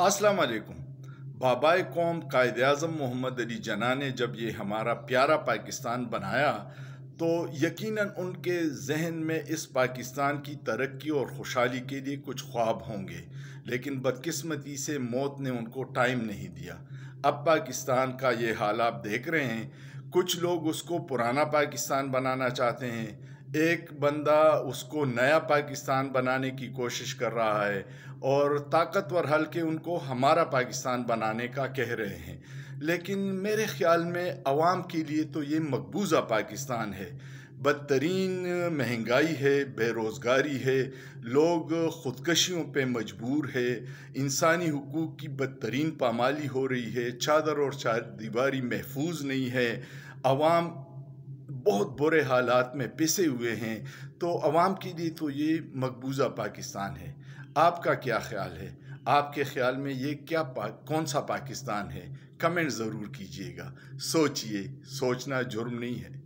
अस्सलाम वालेकुम बाबाए कौम कायद अजम मोहम्मद अली जना ने जब ये हमारा प्यारा पाकिस्तान बनाया तो यकीनन उनके जहन में इस पाकिस्तान की तरक्की और खुशहाली के लिए कुछ ख्वाब होंगे लेकिन बदकिस्मती से मौत ने उनको टाइम नहीं दिया अब पाकिस्तान का ये हाल आप देख रहे हैं कुछ लोग उसको पुराना पाकिस्तान बनाना चाहते हैं एक बंदा उसको नया पाकिस्तान बनाने की कोशिश कर रहा है और ताकतवर हल्के उनको हमारा पाकिस्तान बनाने का कह रहे हैं लेकिन मेरे ख़्याल में आवाम के लिए तो ये मकबूजा पाकिस्तान है बदतरीन महंगाई है बेरोज़गारी है लोग ख़ुदकशियों पे मजबूर है इंसानी हकूक़ की बदतरीन पामाली हो रही है चादर और चार दीवारी महफूज नहीं है आवाम बहुत बुरे हालात में पिसे हुए हैं तो आवाम के लिए तो ये मकबूजा पाकिस्तान है आपका क्या ख्याल है आपके ख्याल में ये क्या पा, कौन सा पाकिस्तान है कमेंट ज़रूर कीजिएगा सोचिए सोचना जुर्म नहीं है